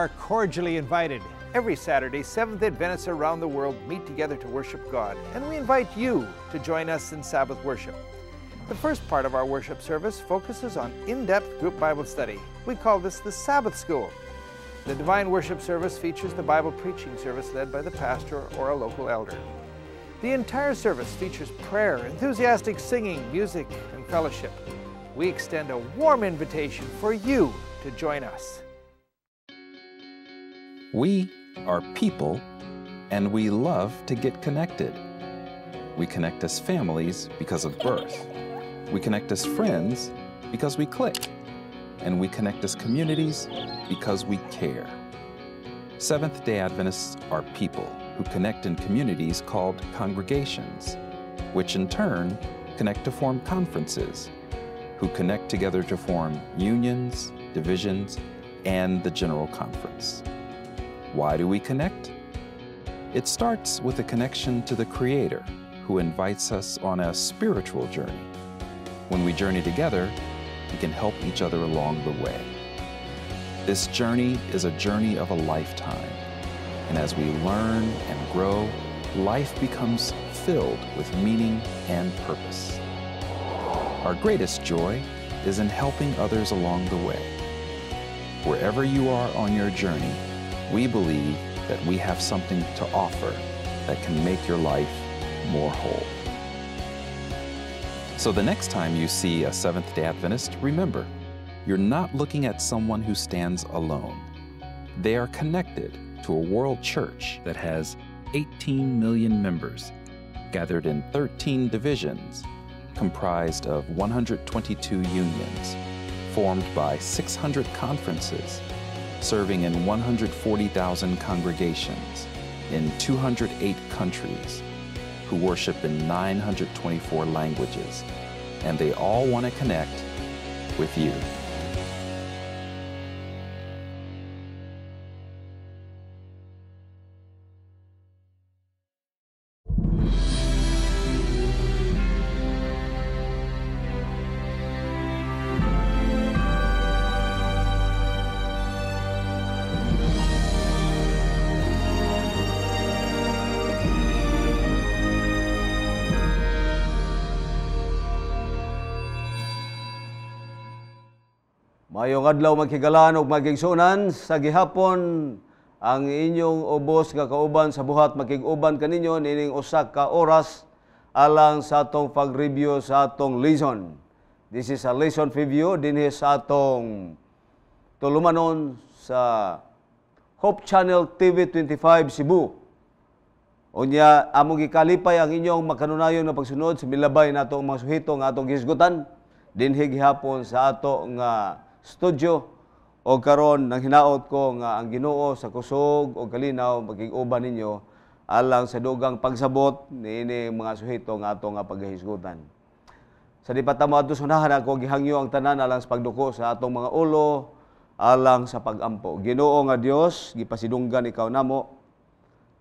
are cordially invited. Every Saturday, Seventh Adventists around the world meet together to worship God, and we invite you to join us in Sabbath worship. The first part of our worship service focuses on in depth group Bible study. We call this the Sabbath School. The Divine Worship Service features the Bible preaching service led by the pastor or a local elder. The entire service features prayer, enthusiastic singing, music, and fellowship. We extend a warm invitation for you to join us. We are people, and we love to get connected. We connect as families because of birth. We connect as friends because we click. And we connect as communities because we care. Seventh day Adventists are people who connect in communities called congregations, which in turn connect to form conferences, who connect together to form unions, divisions, and the General Conference. Why do we connect? It starts with a connection to the Creator, who invites us on a spiritual journey. When we journey together, we can help each other along the way. This journey is a journey of a lifetime. And as we learn and grow, life becomes filled with meaning and purpose. Our greatest joy is in helping others along the way. Wherever you are on your journey, we believe that we have something to offer that can make your life more whole. So the next time you see a Seventh day Adventist, remember, you're not looking at someone who stands alone. They are connected to a world church that has 18 million members, gathered in 13 divisions, comprised of 122 unions, formed by 600 conferences, serving in 140,000 congregations in 208 countries, who worship in 924 languages, and they all want to connect with you. Ngayong adlaw maghigalan og magigsunan sa gihapon ang inyong ubos nga kauban sa buhat makig kaninyo nining usa ka oras alang sa atong pag-review sa atong lesson. This is a lesson review dinhi sa atong tulumanon sa Hope Channel TV 25 Cebu. Unya among gikalipay ang inyong makanunayon na pagsunod sa milabay nato mga suhito nga atong gisgutan dinhi gihapon sa ato nga studio o karon nang hinaot ko nga ang Ginoo sa kusog o kalinaw magig-uban ninyo alang sa dugang pagsabot ni mga suhito nga ato nga paghisgutan. Sa di adto ato sunahan ako gihangyo ang tanan alang sa pagduko sa atong mga ulo alang sa pagampo. Ginoo nga Dios gipasidunggan ikaw namo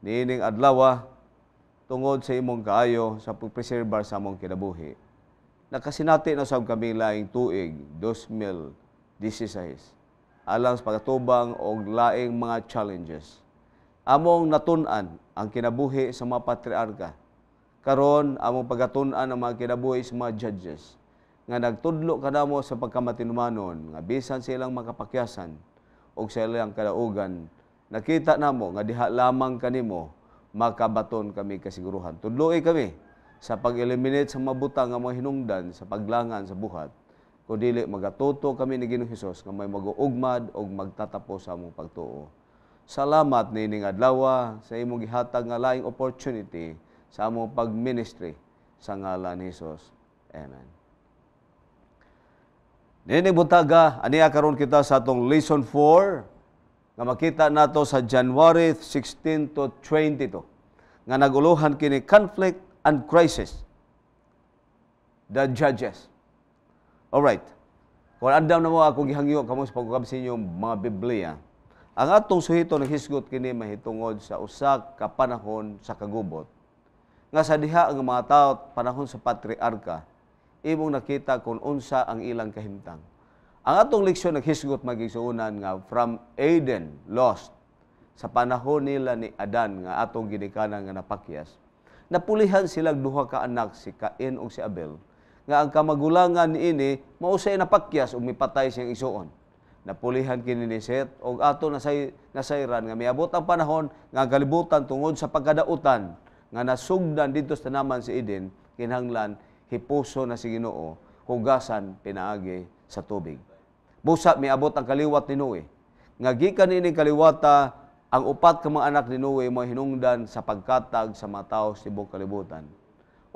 niining adlaw tungod sa imong kaayo sa pagpreserbar sa among kinabuhi. Nakasinati na sab kami laing tuig 2000 16 alang sa pagkatubang og laing mga challenges. Among natun-an ang kinabuhi sa mga patriarka. Karon among pagkatun-an ang mga kinabuhi sa mga judges nga nagtudlo kanamo sa pagkamatinumanon nga bisan silang makapakyasan og silang kadaugan nakita namo nga diha lamang kanimo makabaton kami kasiguruhan. Tudloy kami sa pag-eliminate sa mabutang nga mga hinungdan sa paglangan sa buhat kung dili magatuto kami ni Ginoong Hesus nga may maguugmad og magtatapos sa among pagtuo. Salamat ni Ning adlaw sa imong gihatag nga laing opportunity sa among pagministry sa ngalan ni Hesus. Amen. Nining butaga aniya karon kita sa atong lesson 4 nga makita nato sa January 16 to 22 nga naguluhan kini conflict and crisis the judges Alright. Kung addaw na mo ako gihangyo kamo sa sa inyong mga Biblia, ang atong suhito hisgot kini mahitungod sa usak ka panahon sa kagubot nga sa diha ang mga tao panahon sa patriarka imong nakita kung unsa ang ilang kahimtang. Ang atong leksyon naghisgot magigsuunan nga from Eden lost sa panahon nila ni Adan nga atong ginikanan nga napakyas. Napulihan silang duha ka anak si Cain ug si Abel nga ang kamagulangan ini mao say napakyas ug mipatay siyang igsuon. Napulihan kini ni Seth og ato nasay nasayran nga miabot ang panahon nga galibutan tungod sa pagkadautan nga nasugdan didto sa naman si Eden kinahanglan hipuso na si Ginoo hugasan pinaagi sa tubig. Busa miabot ang kaliwat ni Noe. Nga gikan ining kaliwata ang upat ka mga anak ni Noe mo hinungdan sa pagkatag sa mataw sa si kalibutan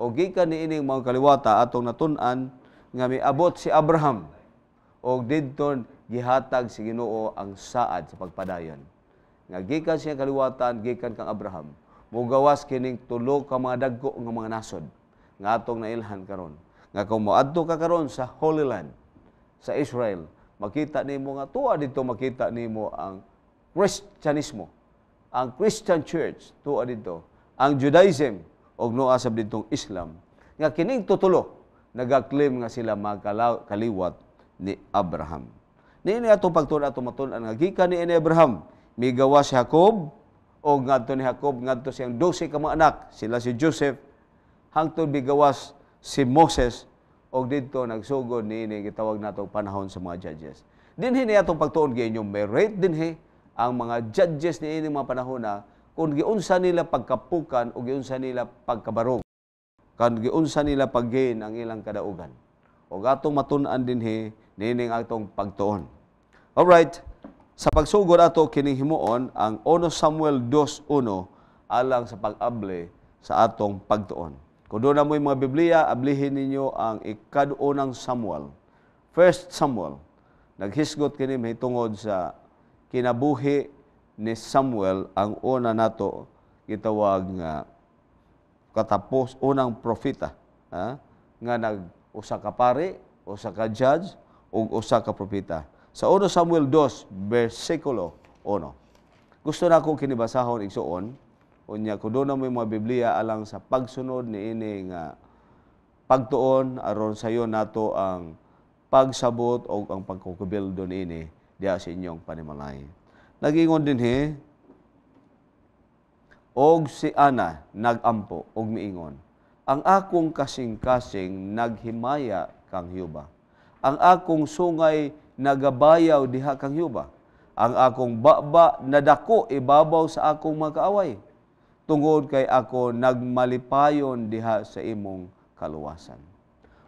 o gikan niining mga kaliwata atong natun-an nga miabot si Abraham o didton gihatag si Ginoo ang saad sa pagpadayon. Nga gikan siya kaliwatan, gikan kang Abraham. Mugawas kining tulo ka mga dagko nga mga nasod nga atong nailhan karon. Nga kung moadto ka karon sa Holy Land sa Israel, makita nimo nga tuwa dito makita nimo ang Kristyanismo, ang Christian Church tuwa dito, ang Judaism og nua sab didtong Islam nga kining tutulo nagaklaim nga sila makaliwat ni Abraham. Niini ato pagtun ato matun ang nga gikan ni Abraham migawa si Jacob o ngadto ni Jacob ngadto siyang 12 ka mga anak sila si Joseph hangtod bigawas si Moses og didto nagsugod ni niini gitawag nato panahon sa mga judges. Dinhi ni atong pagtuon gyud may rate dinhi ang mga judges ni niini mga panahon na kung giunsa nila pagkapukan o giunsa nila pagkabarog kan giunsa nila paggain ang ilang kadaugan o atong matun-an dinhi nining atong pagtuon all right sa pagsugod ato kining himuon ang 1 Samuel 2:1 alang sa pag-able sa atong pagtuon kung doon na mo yung mga Biblia, ablihin ninyo ang ikaduo ng Samuel. First Samuel, naghisgot kini hitungod sa kinabuhi ni Samuel ang una nato gitawag nga katapos unang propeta ha? nga nag usa ka pari, usa ka judge ug usa ka propeta. Sa 1 Samuel 2 bersikulo 1. Gusto na akong kinibasahon igsuon unya ko na may mga Biblia alang sa pagsunod ni ini nga pagtuon aron sayo nato ang pagsabot o ang pagkukubildo niini diha sa inyong panimalay. Nagingon din he, og si Ana nagampo og miingon, ang akong kasing-kasing naghimaya kang Hiuba. Ang akong sungay nagabayaw diha kang Hiuba. Ang akong baba nadako ibabaw sa akong makaaway. Tungod kay ako nagmalipayon diha sa imong kaluwasan.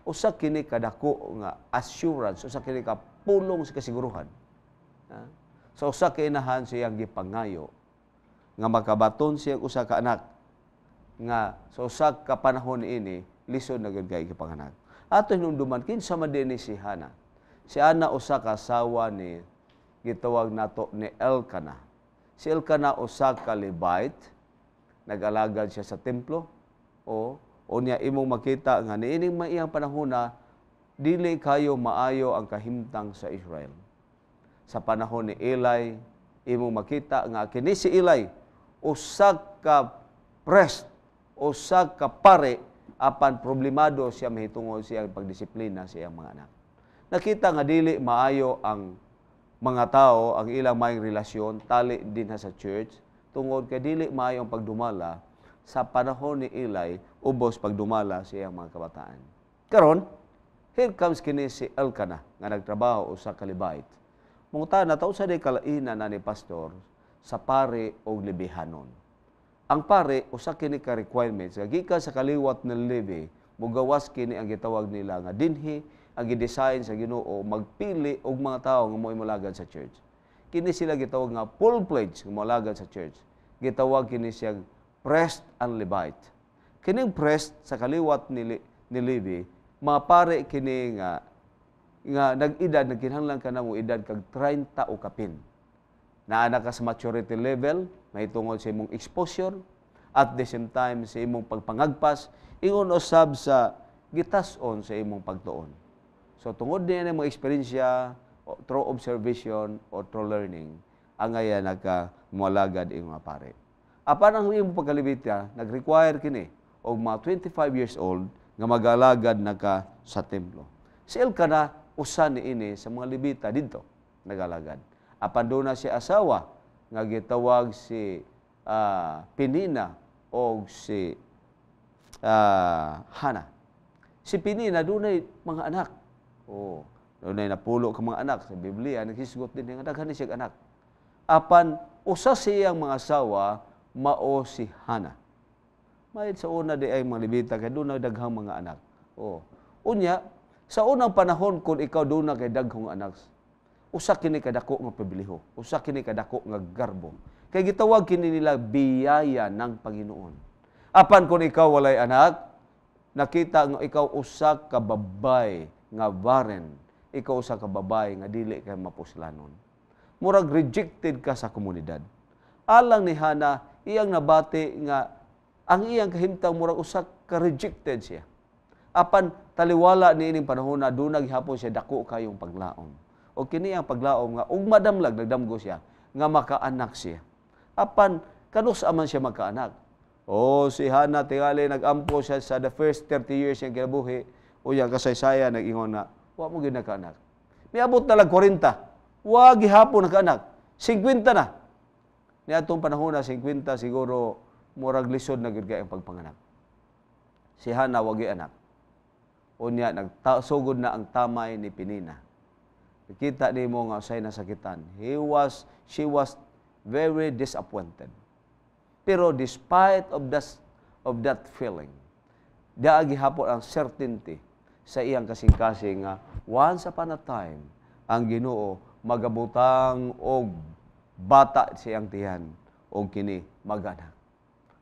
Usa kini kadako nga assurance, usa kini ka pulong sa kasiguruhan. Ha? sa usa ka inahan siyang gipangayo nga makabaton siya usa ka anak nga sa usa ka panahon ini lisod na gud kay gipanganak. Ato hinumduman kinsa man dinhi si Hana. Si Ana usa ka asawa ni gitawag nato ni Elkana. Si Elkana usa ka Levite nagalagad siya sa templo o unya imong makita nga niining maiyang panahon na dili kayo maayo ang kahimtang sa Israel sa panahon ni Eli, imo makita nga kini si Eli usag ka prest, usag ka pare apan problemado siya mahitungod siya pagdisiplina sa iyang mga anak. Nakita nga dili maayo ang mga tao ang ilang maayong relasyon tali din sa church tungod kay dili maayo ang pagdumala sa panahon ni Eli ubos pagdumala sa iyang mga kabataan. Karon, here comes kini si Elkanah nga nagtrabaho usa ka Levite mungtana ta usa day kalainan na ni pastor sa pare o libihanon. Ang pare usa kini ka requirements nga gikan sa kaliwat ng libi mugawas kini ang gitawag nila nga dinhi ang gidesign sa Ginoo magpili og mga tawo nga mo'y mulagad sa church. Kini sila gitawag nga full pledge nga mulagad sa church. Gitawag kini siya priest and Levite. Kining priest sa kaliwat ni, ni Levi, pare kini nga nga nag-edad, nagkinhanglan ka na mo edad kag 30 o kapin. Naana ka sa maturity level, may tungod sa imong exposure, at the same time sa imong pagpangagpas, ingon usab sa gitason sa imong pagtuon. So tungod niya ang mga eksperyensya, through observation or through learning, ang aya naka mualagad ing mga pare. Apan ang imong pagkalibita, nag-require kini og mga 25 years old nga magalagad naka sa templo. Si Elkana usan ini sa mga libita didto nagalagad. Apan do na si asawa nga gitawag si uh, ah, Pinina o si uh, Hana. Si Pinina dunay mga anak. Oh, dunay napulo ka mga anak sa Biblia naghisgot din nga daghan siya anak. Apan usa siyang mga asawa mao si Hana. Mayad sa una di ay mga libita kay dunay daghang mga anak. Oh, unya sa unang panahon, kun ikaw do na kay daghong anak, usa kini kadako nga pabiliho, usa kini kadako nga garbo. Kay gitawag kini nila biyaya ng Panginoon. Apan kun ikaw walay anak, nakita nga ikaw usa ka babay nga barren, ikaw usa ka babay nga dili kay mapuslanon. Murag rejected ka sa komunidad. Alang ni Hana, iyang nabati nga ang iyang kahimtang murag usa ka rejected siya apan taliwala ni ining panahon na aduna gihapon siya dako kayong paglaom o kini ang paglaom nga ug madamlag nagdamgo siya nga makaanak siya apan kanus aman siya magkaanak o si Hana tingali nagampo siya sa the first 30 years niya ginabuhi o yang kasaysayan nagingon na wa mo gyud nagkaanak miabot na lang 40 wa gihapon nagkaanak 50 na ni atong panahon na 50 siguro murag lisod na gyud ang pagpanganak si Hana wa anak unya nagtasugod na ang tamay ni Pinina. Nakita ni mo nga usay nasakitan. He was, she was very disappointed. Pero despite of that, of that feeling, daagi hapon ang certainty sa iyang kasing-kasing nga once upon a time ang Ginoo magabutang og bata siyang tiyan og kini maganak.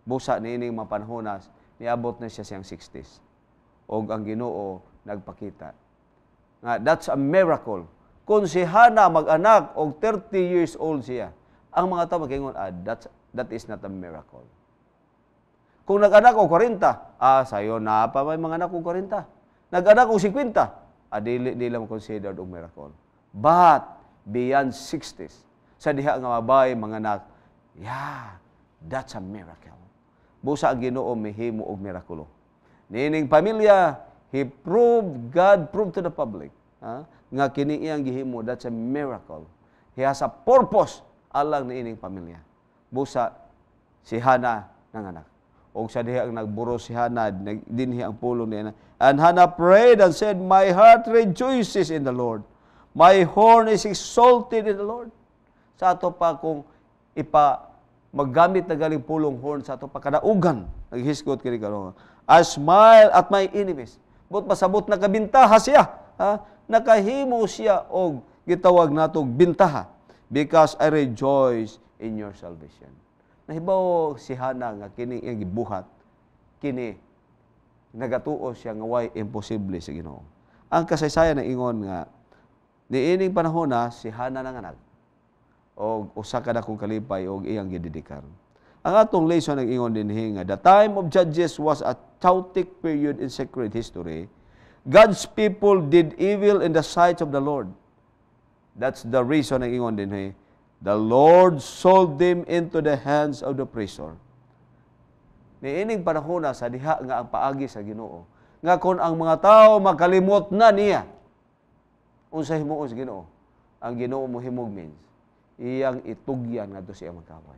Busa niining mapanhonas niabot na siya siyang 60s og ang Ginoo nagpakita. Nga that's a miracle. Kung si Hana mag-anak og 30 years old siya, ang mga tao magingon, ah, that's, that is not a miracle. Kung nag-anak og 40, ah, sayo na pa may mga anak og 40. Nag-anak og 50, ah, dili nila considered og miracle. But beyond 60s, sa diha nga mabay mga anak, yeah, that's a miracle. Busa ang Ginoo mihimo og mirakulo. Nining pamilya, he proved, God proved to the public, ha? nga kini iyang gihimo, that's a miracle. He has a purpose alang ni ining pamilya. Busa, si Hana ng anak. O sa diha ang nagburo si Hana, dinhi ang pulong niya. And Hana prayed and said, My heart rejoices in the Lord. My horn is exalted in the Lord. Sa ato pa kung ipa magamit na galing pulong horn sa ato pa kadaugan, naghisgot kini karon I smile at my enemies. But pasabot nakabintaha siya. Ha? Nakahimo siya og gitawag natog bintaha because I rejoice in your salvation. Nahibaw si Hana nga kini ang gibuhat kini nagatuo siya nga way imposible sa Ginoo. Ang kasaysayan na ingon nga niining panahon na si Hana nanganak og usa ka dakong kalipay og iyang gididikar. Ang atong lesson ang ingon dinhi nga the time of Judges was a chaotic period in sacred history. God's people did evil in the sight of the Lord. That's the reason ang ingon dinhi. The Lord sold them into the hands of the pressure. Niining panahon sa diha nga ang paagi sa Ginoo. Nga kon ang mga tao makalimot na niya. Unsa himuon sa Ginoo? Ang Ginoo mo himog means iyang itugyan ngadto sa iyang magkaway.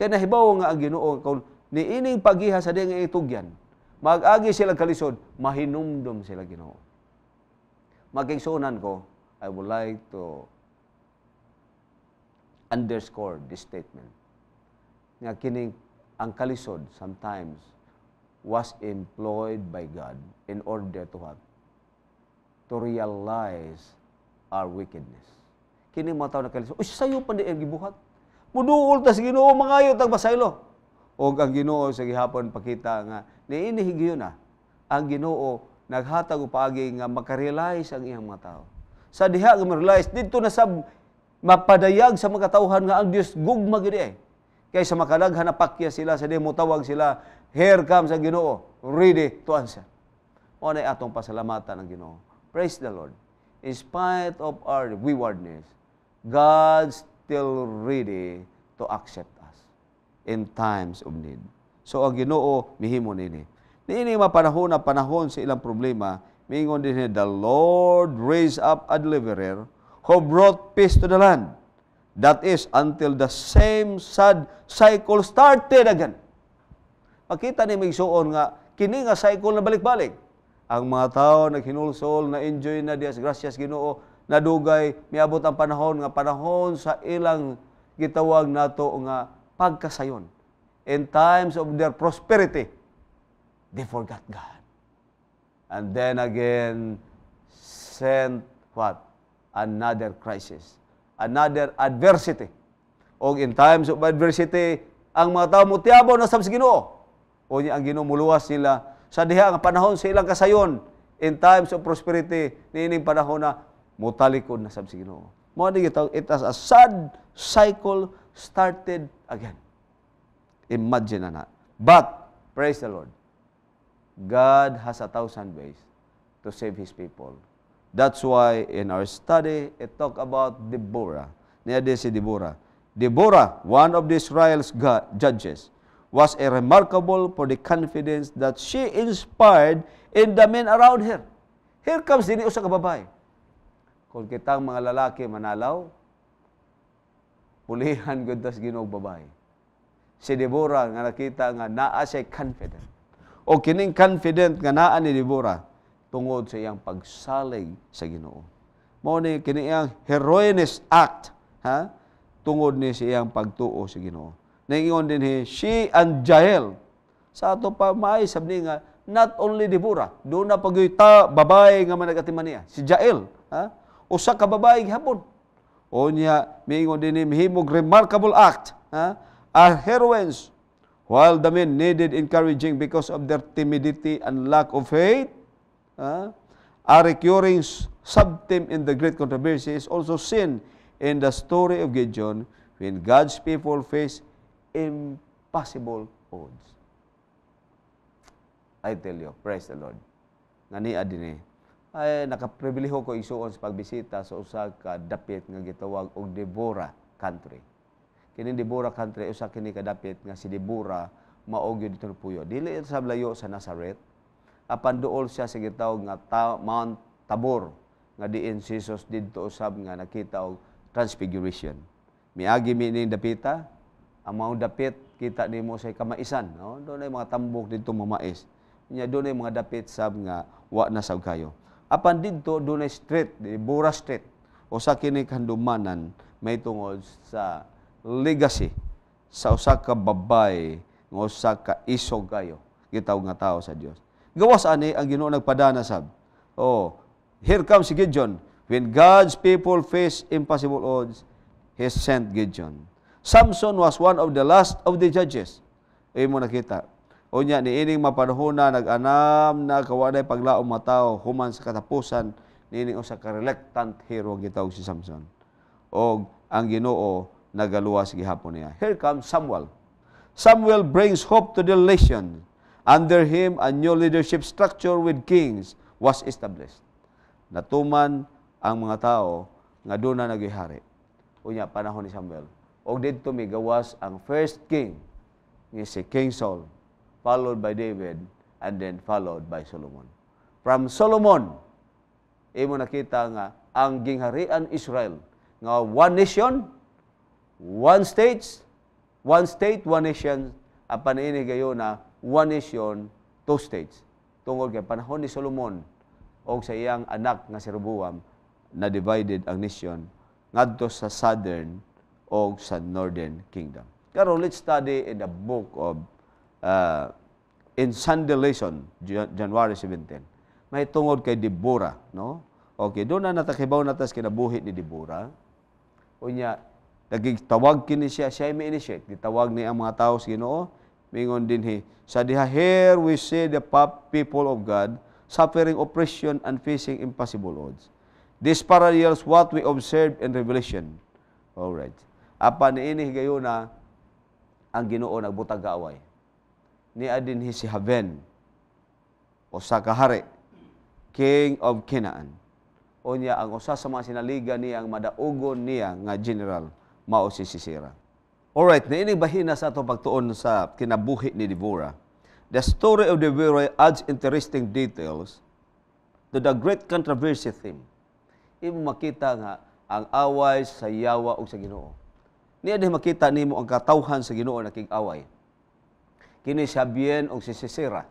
Kaya nahibaw nga ang ginoo, kon niining pagiha sa di itugyan, magagi sila kalisod, mahinumdom sila ginoo. Magkiksunan ko, I would like to underscore this statement. Nga kining ang kalisod sometimes was employed by God in order to have to realize our wickedness. Kini mga tao na kalisod, uy, sayo pa di gibuhat. Muduol ta Ginoo mangayo tag basaylo. Og ang Ginoo sa gihapon pakita nga niini yun na Ang Ginoo naghatag og paagi nga makarealize ang iyang mga tao. Sa diha nga ma-realize dito na sab mapadayag sa mga katawhan nga ang Dios gugma gid eh. Kay sa makalaghan na pakya sila sa demo tawag sila here comes ang Ginoo ready to answer. Onay atong pasalamatan ang Ginoo. Praise the Lord. In spite of our waywardness, God's still ready to accept us in times of need. So ang Ginoo mihimo nini. Niini mapanahon na panahon sa ilang problema, mingon din the Lord raised up a deliverer who brought peace to the land. That is until the same sad cycle started again. Makita ni Migsuon nga kini nga cycle na balik-balik. Ang mga tao naghinulsol, na enjoy na dias gracias Ginoo, nadugay miabot ang panahon nga panahon sa ilang gitawag nato nga pagkasayon. In times of their prosperity, they forgot God. And then again, sent what? Another crisis. Another adversity. O in times of adversity, ang mga tao mutiabo na sa Ginoo. O ang Ginoo muluwas sila sa diha ang panahon sa ilang kasayon. In times of prosperity, niining panahon na Mutalikod na sab si Ginoo. Mo ni it has a sad cycle started again. Imagine na But praise the Lord. God has a thousand ways to save His people. That's why in our study, it talk about Deborah. Niya din si Deborah. Deborah, one of the Israel's God, judges, was a remarkable for the confidence that she inspired in the men around her. Here comes din usa ka babae kung kitang mga lalaki manalaw, pulihan gud ginog babay. Si Deborah nga nakita nga naa siya confident. O kining confident nga naa ni Deborah tungod sa iyang pagsalig sa Ginoo. Mao ni kini iyang heroines act, ha? Tungod ni sa iyang pagtuo sa Ginoo. Naingon din he, she and Jael. Sa ato pa maay sabni nga not only Deborah, do na pagyuta babae nga managatiman niya, si Jael, ha? usa ka babae gihapon. Unya miingon dinhi mihimog remarkable act ha? are heroines while the men needed encouraging because of their timidity and lack of faith. Ha? A recurring subtheme in the great controversy is also seen in the story of Gideon when God's people face impossible odds. I tell you, praise the Lord. Nani adine ay nakapribiliho ko isuon sa pagbisita sa usa ka dapit nga gitawag og Deborah country. Kini Deborah country usa kini ka dapit nga si Deborah maogyo dito puyo. Dili sa layo sa Nazareth, apan duol siya sa gitawag nga ta Mount Tabor nga diin si Jesus didto usab nga nakita og transfiguration. Miagi mi ni dapita, ang mga dapit kita nimo sa kamaisan, no? Doon ay mga tambok dito mamais. Nya doon ay mga dapit sab nga wa na sab kayo. Apan didto dunay street, di Bura Street o sa kinikandumanan, kandumanan may tungod sa legacy sa usa ka babay ng usa ka isog kayo gitawag nga tao sa Dios. Gawas ani ang Ginoo nagpadana sab. Oh, here comes Gideon. When God's people face impossible odds, he sent Gideon. Samson was one of the last of the judges. Imo nakita, Unya ining mapanahona nag-anam na kawaday paglaom matao human sa katapusan nining usa ka reluctant hero gitawag si Samson. Og ang Ginoo nagaluwas gihapon niya. Here comes Samuel. Samuel brings hope to the nation. Under him, a new leadership structure with kings was established. Natuman ang mga tao nga doon na nagihari. Unya panahon ni Samuel. Og didto migawas ang first king ni si King Saul followed by David, and then followed by Solomon. From Solomon, imo nakita nga ang gingharian Israel nga one nation, one state, one state, one nation, apan ini gayo na one nation, two states. Tungod kay panahon ni Solomon og sa iyang anak nga si Rehoboam na divided ang nation ngadto sa southern o sa northern kingdom. Karon let's study in the book of uh, in Sunday lesson, January 17, may tungod kay Deborah, no? Okay, doon na natakibaw na tas kinabuhi ni Deborah. Unya, nagigtawag kini siya, siya may initiate. Gitawag ni ang mga tao sa Ginoo, mingon din he, sa diha, here we see the people of God suffering oppression and facing impossible odds. This parallels what we observed in Revelation. Alright. Apa ni ini higayon na ang Ginoo nagbutag kaaway ni hi si Haben usa ka hari king of Canaan unya ang usa sa mga sinaligan niya ang madaugon niya nga general mao si Sisera Alright, na ini bahina sa ato pagtuon sa kinabuhi ni Deborah. The story of Deborah adds interesting details to the great controversy theme. Imo makita nga ang away sa yawa o sa Ginoo. Niya di makita nimo ang katawhan sa Ginoo na away kini sabien og sisisira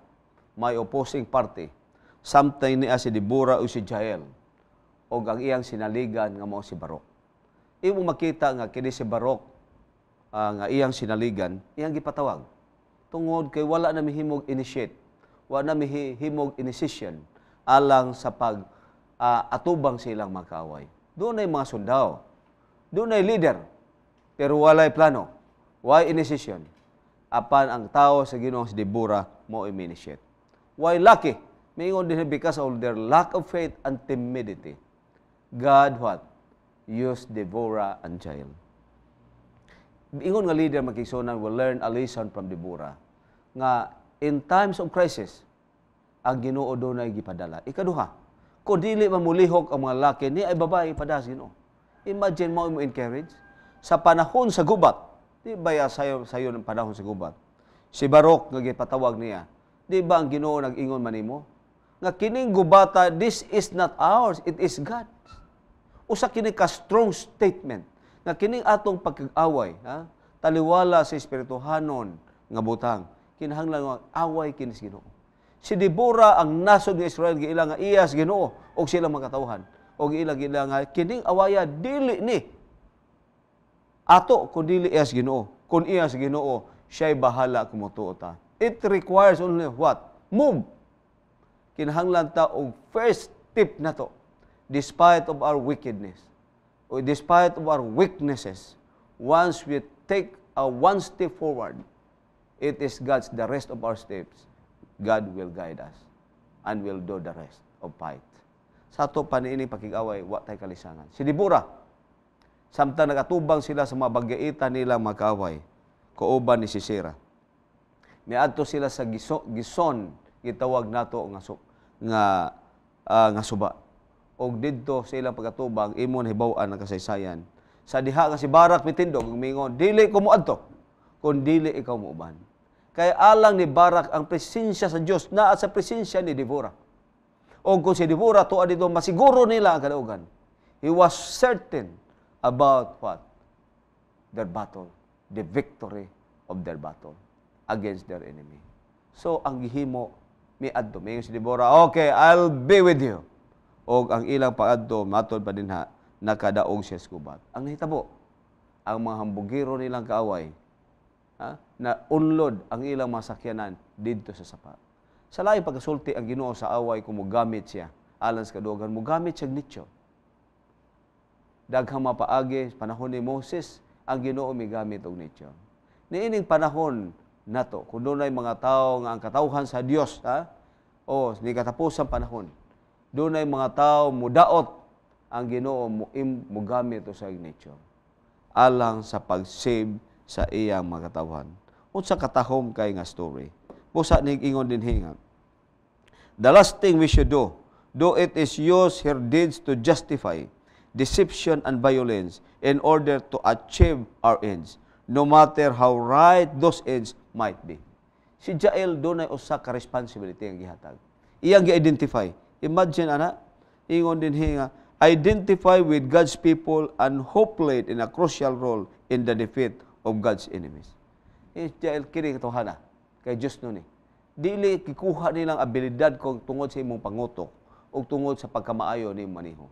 may opposing party samtang niya si Debora o si Jael o ang iyang sinaligan nga mao si Barok. Imo makita nga kini si Barok uh, nga iyang sinaligan, iyang gipatawag. Tungod kay wala na mihimog initiate, wala na mihimog initiation alang sa pag uh, atubang silang magkaaway. Doon ay mga sundao. Doon ay leader. Pero walay plano. Why initiation? apan ang tao sa Ginoong si Debora mo iminishet. Why lucky? Mingon din because of their lack of faith and timidity. God what? Use Deborah and Jael. Ingon nga leader makisunan will learn a lesson from Deborah nga in times of crisis ang Ginoo na gipadala. Ikaduha, ko dili mamulihok ang mga laki ni ay babae padas Ginoo. Imagine mo mo encourage sa panahon sa gubat Di ba ya sayo, sayo ng panahon sa gubat? Si Barok nga gipatawag niya, di ba ang Ginoo nag-ingon nimo Nga kining gubata, this is not ours, it is God. Usa kini ka strong statement nga kining atong pagkag-away, ha? taliwala sa espirituhanon nga butang. Kinahanglan nga away kini sa Ginoo. Si Debora ang nasod ni Israel giila nga iyas Ginoo og sila makatawhan og ila gila nga kining awaya dili ni Ato, kung dili iya sa ginoo. Kung iya sa ginoo, siya'y bahala kumutuo ta. It requires only what? Move. Kinahanglan ta og first step na to. Despite of our wickedness, or despite of our weaknesses, once we take a one step forward, it is God's, the rest of our steps, God will guide us and will do the rest of fight. Sa ito, ini pakigaway, wa tay kalisangan. Si Deborah, Samtang nakatubang sila sa mga mabagyaitan nila makaway, kooban ni sisira. Niadto sila sa giso, gison, gitawag nato nga, nga, uh, nga suba. Og didto sa ilang pagkatubang, imon hibaw-an ang kasaysayan. Sa diha nga si barak mitindog, ug mingon, dili ko moadto adto, dili ikaw mouban. uban. Kaya alang ni Barak ang presensya sa Dios na sa presensya ni Deborah. O kung si Deborah to dito, masiguro nila ang kalaugan. He was certain about what? Their battle. The victory of their battle against their enemy. So, ang gihimo, ni adto. May si Deborah, okay, I'll be with you. O ang ilang paadto, matod pa din ha, nakadaog siya skubat. Ang hitabo, ang mga hambugiro nilang kaaway, ha, na unload ang ilang masakyanan dito sa sapa. Sa laing pagkasulti ang ginoo sa away, kumugamit siya. Alan sa kadugan, mugamit siya nicho daghang mapaagi panahon ni Moses ang Ginoo migamit og nature. Niining panahon nato kun dunay mga tawo nga ang katawhan sa Dios ha o ni katapos ang panahon dunay mga tawo mudaot ang Ginoo mo mogamit sa nature alang sa pag-save sa iyang mga katawhan. Unsa katahom kay nga story. Busa ni ingon din hinga. The last thing we should do, do it is use her deeds to justify, deception, and violence in order to achieve our ends, no matter how right those ends might be. Si Jael doon ay usa ka responsibility ang gihatag. Iyang gi-identify. Imagine ana, ingon din hinga, identify with God's people and who in a crucial role in the defeat of God's enemies. Eh, Jael kini katuhana kay Dios nun eh. Dili kikuha nilang abilidad kung tungod sa imong pangutok o tungod sa pagkamaayo ni maniho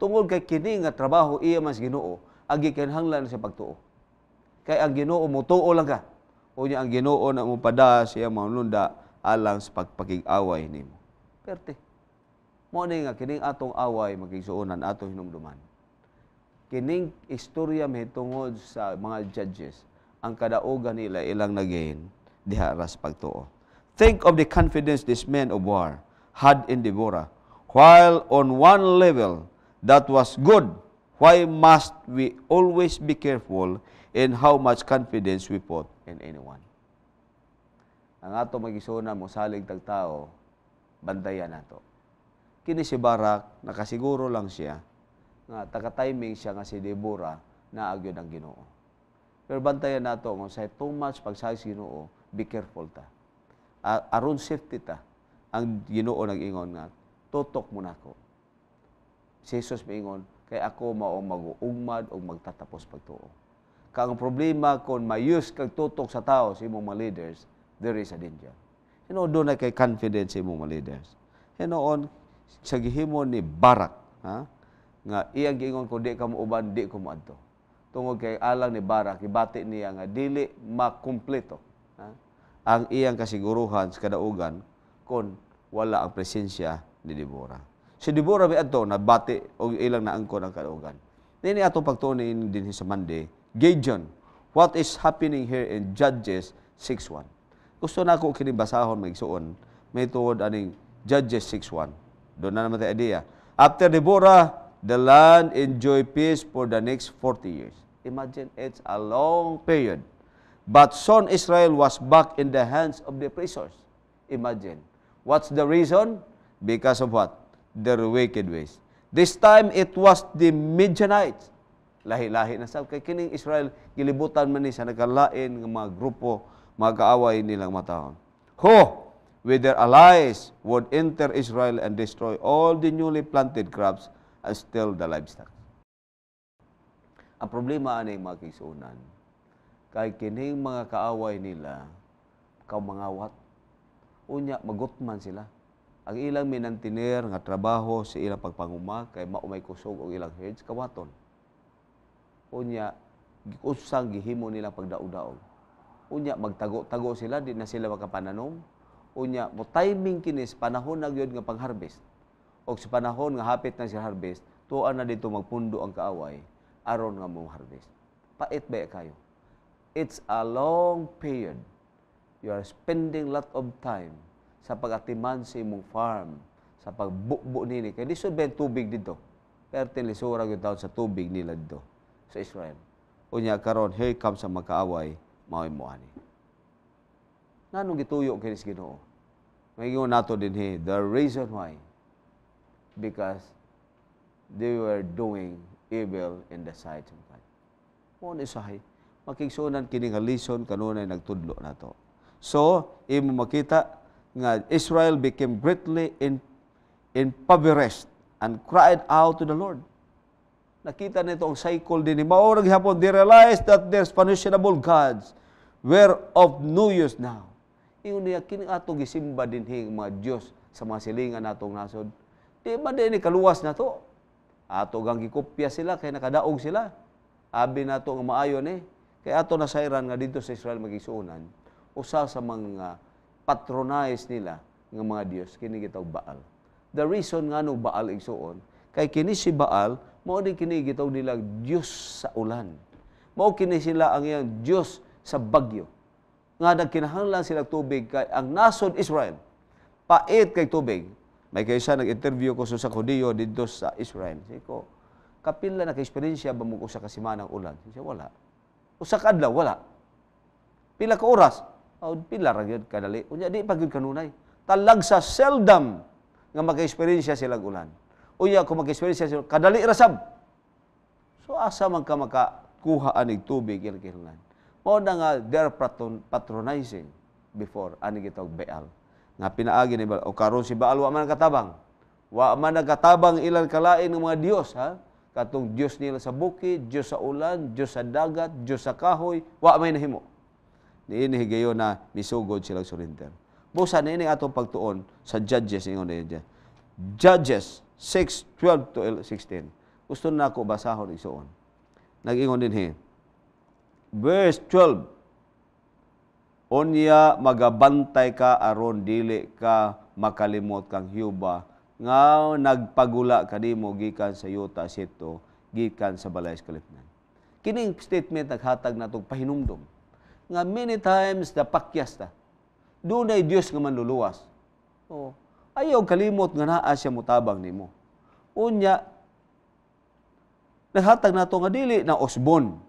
tungod kay kini nga trabaho iya mas Ginoo ang gikinhanglan sa pagtuo kay ang Ginoo motuo lang ka unya ang Ginoo na mo pada siya maununda alang sa pagpakig-away nimo perte mo ni nga kining atong away magigsuonan atong hinumduman kining istorya mitungod sa mga judges ang kadaogan nila ilang nagain diha ras pagtuo think of the confidence this man of war had in Deborah while on one level that was good, why must we always be careful in how much confidence we put in anyone? Ang ato magisuna mo salig tagtao, bandayan nato. Kini si Barak, nakasiguro lang siya, nga taka-timing siya nga si Deborah na agyon ang ginoo. Pero bantayan nato kung sa too much pagsayag si ginoo, be careful ta. Aron safety ta. Ang ginoo nag-ingon nga, tutok mo nako. Na Si Jesus miingon, kay ako maong maguugmad o magtatapos pagtuo. Kang problema kon mayus kag tutok sa tao sa imong mga leaders, there is a danger. Hinoon doon na kay confidence sa imong mga leaders. Hinoon sa gihimo ni Barak, ha? nga iyang giingon ko di ka uban, di ko moadto. Tungod kay alang ni Barak, ibati niya nga dili makumpleto ha? ang iyang kasiguruhan sa kadaugan kon wala ang presensya ni Deborah si Deborah may adto na bati o ilang naangkon ang kalugan. Nini atong pagtunin din sa Monday, Gideon, what is happening here in Judges 6.1? Gusto na ako kinibasahon magsuon, may tuod aning Judges 6.1. Doon na naman tayo idea. After Deborah, the land enjoyed peace for the next 40 years. Imagine it's a long period. But son Israel was back in the hands of the oppressors. Imagine. What's the reason? Because of what? their wicked ways. This time it was the Midianites. Lahi-lahi na sab kay kining Israel gilibutan man ni sa nagalain nga mga grupo mga nilang matahon. Ho, with their allies would enter Israel and destroy all the newly planted crops and steal the livestock. Ang problema ani mga kisunan, kay kining mga kaaway nila, kaumangawat, unya magutman sila ang ilang minantiner nga trabaho sa ilang pagpanguma kay maumay kusog og ilang herds kawaton. Unya gikusang gihimo nila pagdaog Unya magtago-tago sila di na sila makapananom. Unya mo timing kinis panahon na gyud nga pangharvest. Og sa panahon nga hapit na si harvest, tuan na dito magpundo ang kaaway aron nga mo harvest. Pait ba kayo? It's a long period. You are spending lot of time sa pagatiman sa imong farm, sa pagbukbo nini. Kaya lisod ba tubig dito? Pertin lisura yung taon sa tubig nila dito sa Israel. Unya karon here comes sa makaaway, mao'y mo ani. Nanong gituyo kini sa Ginoo? Magingon nato din he, the reason why because they were doing evil in the sight of God. Mo ni sahay, makigsunan kini nga lison kanunay nagtudlo nato. So, imo makita nga Israel became greatly in, impoverished and cried out to the Lord. Nakita nito ang cycle din ni Maorag hapon. They realized that there's punishable gods were of no use now. Iyon niya, kini ato gisimba din hing mga Diyos sa mga silingan natong nasod. Di ba din kaluwas na to? Ato gang gikopya sila, kaya nakadaog sila. Abi na to nga maayon eh. Kaya ato nasairan nga dito sa Israel magisuunan. Usa sa mga patronize nila ng mga Diyos, kini gitaw Baal. The reason nga no Baal igsuon kay kini si Baal mao din kini gitaw nila Dios sa ulan. Mao kini sila ang iyang Dios sa bagyo. Nga nagkinahanglan sila tubig kay ang nasod Israel pait kay tubig. May kaysa nag-interview ko sa Kudiyo dito sa Israel. Sige ko, kapila na ka-experiencia ba mo sa kasimanang ulan? Siya wala. Usa ka adlaw wala. Pila ka oras? Oh, pila ra gyud kadali. Unya di pagyud kanunay. Talag sa seldom nga maka-experience sila ulan. Unya kung maka-experience sila kadali rasab. So asa man ka maka kuha anig tubig ilkilan. Mao na nga they're patronizing before ani gitawag Baal. Nga pinaagi ni Baal o karon si Baal wa man katabang. Wa man katabang ilang kalain ng mga Dios ha katong Dios nila sa bukid, Dios sa ulan, Dios sa dagat, Dios sa kahoy, wa may nahimo. Niini higayon na misugod silang surrender. Busa niini atong pagtuon sa Judges ingon na diyan. Judges 6:12 to 16. Gusto na ako basahon igsuon. Nag-ingon din he. Verse 12. Onya magabantay ka aron dili ka makalimot kang hiuba nga nagpagula kanimo gikan sa yuta sito gikan sa balay sa kalipnan. Kining statement naghatag natong pahinumdom nga many times napakyas ta. Doon ay Diyos nga manluluwas. Oh. Ayaw kalimot nga naa siya mutabang nimo. Unya, naghatag na nga dili na osbon.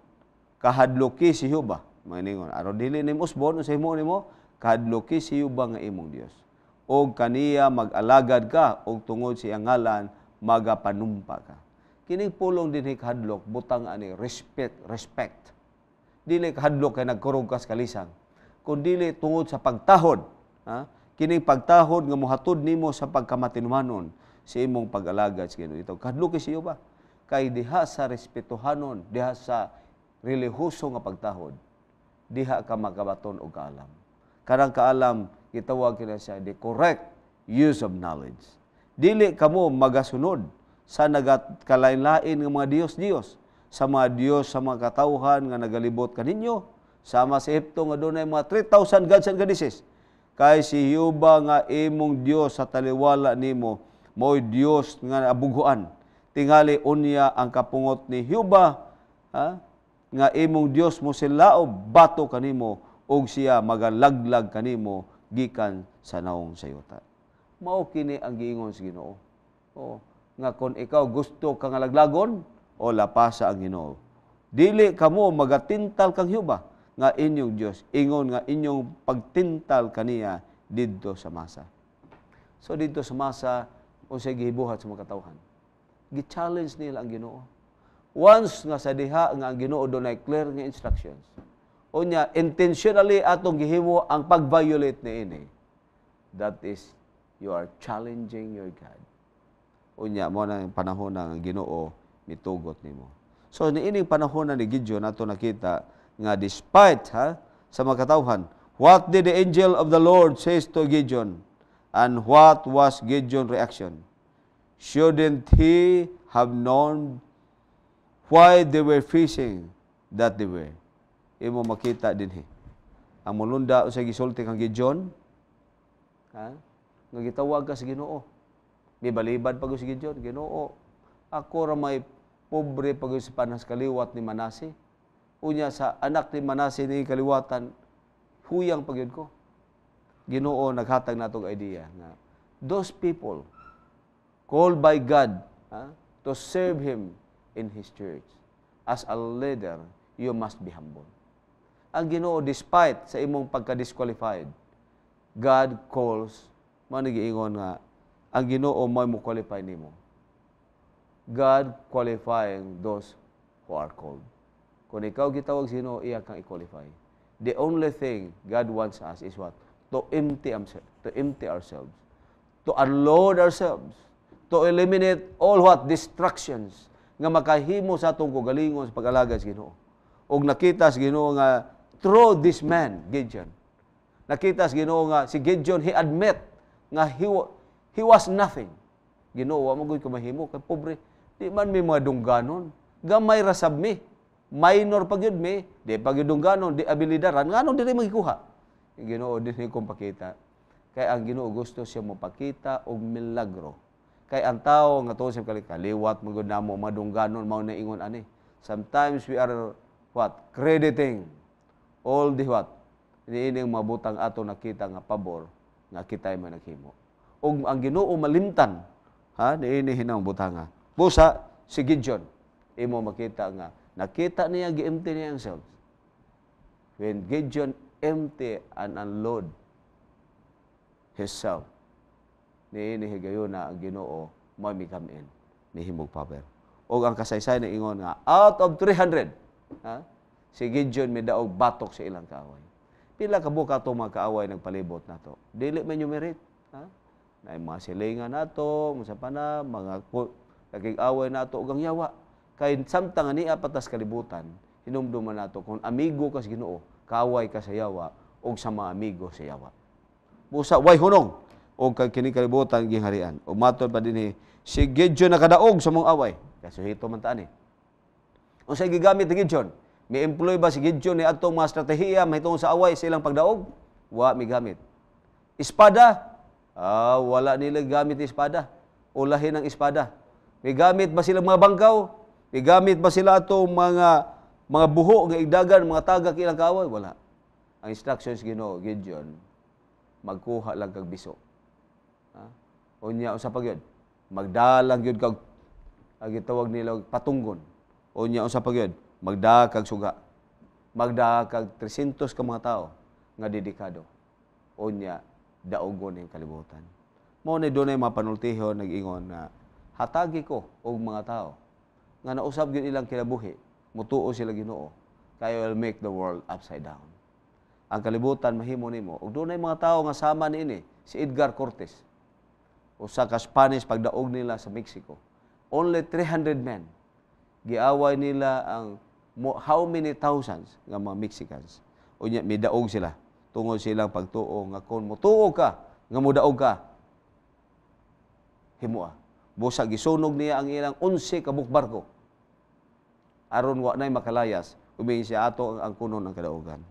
Kahadloki si Yuba. Mga ningon, aron dili ni osbon, sa imo nimo, kahadloki si Yuba nga imong Dios. O kaniya mag-alagad ka, o tungod siya ngalan, magapanumpa ka. Kining pulong din hikadlok, butang ani, respect, respect dili kahadlok kay nagkurog kas kalisang kundi tungod sa pagtahod ha kining pagtahod nga muhatod nimo sa pagkamatinmanon sa imong pag-alaga sa Ginoo ito kahadlok siyo ba kay diha sa respetuhanon diha sa relihiyoso nga pagtahod diha ka magabaton og kaalam karang kaalam gitawag kina siya the correct use of knowledge dili kamo magasunod sa nagkalain-lain nga mga Dios Dios sa mga Dios sa mga katawhan nga nagalibot kaninyo sama sa Ehipto nga dunay mga 3,000 gods and goddesses kay si Yuba nga imong Diyos sa taliwala nimo moy Diyos nga abuguan tingali unya ang kapungot ni Yuba ha? nga imong Diyos mo sila o bato kanimo ug siya magalaglag kanimo gikan sa naong sayota. mao kini ang giingon sa Ginoo O oh, nga kon ikaw gusto kang laglagon o lapasa ang Ginoo. Dili kamo magatintal kang Hiuba nga inyong Dios, ingon nga inyong pagtintal kaniya didto sa masa. So didto sa masa unsay gihibuhat sa mga katawhan. Gi-challenge nila ang Ginoo. Once nga sa diha nga ang Ginoo dunay clear nga instructions. Unya intentionally atong gihimo ang pag-violate ni ini. That is you are challenging your God. Unya mo na panahon ng Ginoo mitugot nimo. So niining panahon na ni Gideon ato nakita nga despite ha sa makatawhan, what did the angel of the Lord says to Gideon? And what was Gideon's reaction? Shouldn't he have known why they were fishing that they were? Imo makita din he. Ang mulunda usay gisulti kang Gideon, ha? Nga gitawag ka sa Ginoo. Mibalibad pag si Gideon, Ginoo, ako ra may pobre pag-usipan sa kaliwat ni Manasi. Unya sa anak ni Manasi ni kaliwatan, huyang pagyud ko. Ginoo naghatag natong idea na those people called by God ha, to serve Him in His church. As a leader, you must be humble. Ang Ginoo, despite sa imong pagka-disqualified, God calls, manigiingon nga, ang Ginoo may mo qualify nimo God qualifying those who are called. Kung ikaw gitawag sino, iya kang i-qualify. The only thing God wants us is what? To empty, to empty ourselves. To unload ourselves. To eliminate all what? Distractions nga makahimo sa atong kugalingon sa pag-alaga sa Ginoo. Og nakita sa Ginoo nga through this man, Gideon. Nakita sa Ginoo nga si Gideon he admit nga he, he was nothing. Ginoo wa mo gud ko mahimo kay pobre. Di man mi mga dungganon. Gamay rasab mi. Minor pag yun mi. Di pag yun dungganon, di abilidaran. Nga nung di rin magikuha. Ginoo din yung pakita. Kay ang ginoo gusto siya mo pakita o milagro. Kay ang tao nga to siya kaliwat magod na mo madungganon mao na ingon ani. Sometimes we are what crediting all the what niining mabutang ato nakita nga pabor nga kitay man naghimo. Og ang Ginoo malintan, ha niini hinang butanga. Busa, si Gideon. Imo makita nga, nakita niya, gi-empty niya himself. When Gideon empty and unload himself, niini higayon na ang ginoo, may come in, ni himog power. Og ang kasaysayan ingon nga, out of 300, ha? si Gideon may daog batok sa ilang kaaway. Pila ka buka itong mga kaaway nagpalibot nato. Dili man numerate. Ha? Na mga silingan nato, mga panaw, mga Kaging away nato og ang yawa. Kay samtang ani apatas kalibutan, hinumduman nato kon amigo ka sa Ginoo, kaway ka sa yawa og sa mga amigo sa yawa. Busa way hunong og kini kalibutan giharian. O matod pa dinhi si Gideon nakadaog sa mong away. kaso hito man ta ani. Kung sa gigamit ni Gideon, may employ ba si Gideon ni atong mga estratehiya mahitungod sa away sa ilang pagdaog? Wa may gamit. Espada? Ah, wala nila gamit ni espada. Ulahin ang espada. May gamit ba silang mga bangkaw? May gamit ba sila atong mga mga buho nga igdagan, mga taga kilang kaway? Wala. Ang instructions Ginoo, Gideon, magkuha lang kag biso. Ha? Unya usa pa gyud. Magdalang gyud kag ang gitawag nila patunggon. Unya usa pa gyud, magda kag suga. Magda kag 300 ka mga tao nga dedikado. Unya daogon ang kalibutan. Mao ni dunay mapanultihon nag-ingon na hatagi ko og mga tao nga nausab gyud ilang kinabuhi mutuo sila Ginoo kay will make the world upside down ang kalibutan mahimo nimo ug dunay mga tao nga sama niini si Edgar Cortes usa ka Spanish pagdaog nila sa Mexico only 300 men giaway nila ang how many thousands nga mga Mexicans unya midaog sila tungod silang pagtuo nga kon motuo ka nga mudaog ka himua busa gisunog niya ang ilang 11 kabuk barko. Aron wa nay makalayas, umiin siya ato ang kunon ang kadaugan.